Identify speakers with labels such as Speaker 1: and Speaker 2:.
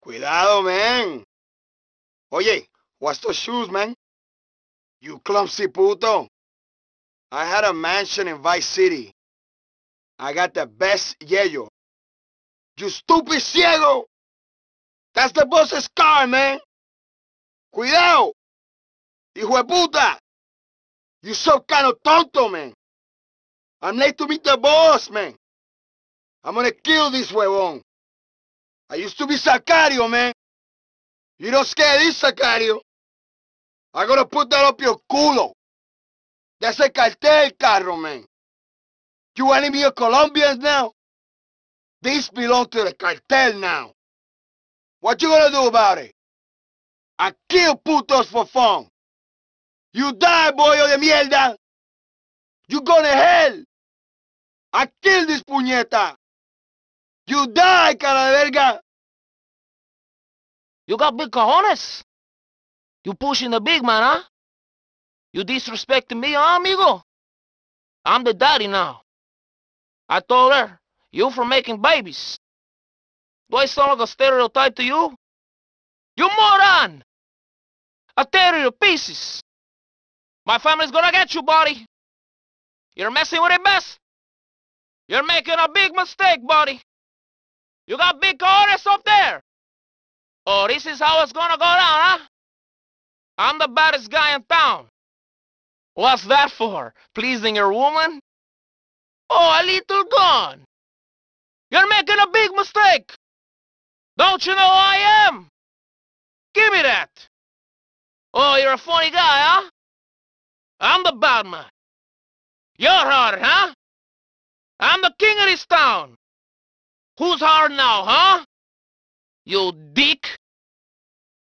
Speaker 1: Cuidado, man. Oye, what's those shoes, man? You clumsy puto. I had a mansion in Vice City. I got the best yayo. You stupid ciego! That's the boss's car, man! Cuidado! Hijo de puta! You so kind of tonto, man! I'm late to meet the boss, man! I'm gonna kill this huevón! I used to be Sacario, man. You don't scare this Sacario. I'm gonna put that up your culo. That's a cartel carro, man. You be a Colombians now? This belong to the cartel now. What you gonna do about it? I kill putos for fun. You die, boyo de mierda. You gonna hell. I kill this puñeta. You die, cara de verga! You got big cojones? You pushing the big man, huh? You disrespecting me, huh, amigo? I'm the daddy now. I told her, you for making babies. Do I sound like a stereotype to you? You moron! I tear you to pieces. My family's gonna get you, buddy. You're messing with the best. You're making a big mistake, buddy. You got big orders up there. Oh, this is how it's gonna go down, huh? I'm the baddest guy in town. What's that for? Pleasing your woman? Oh, a little gun. You're making a big mistake. Don't you know who I am? Give me that. Oh, you're a funny guy, huh? I'm the bad man. You're hard, huh? I'm the king of this town. Who's hard now, huh? You dick!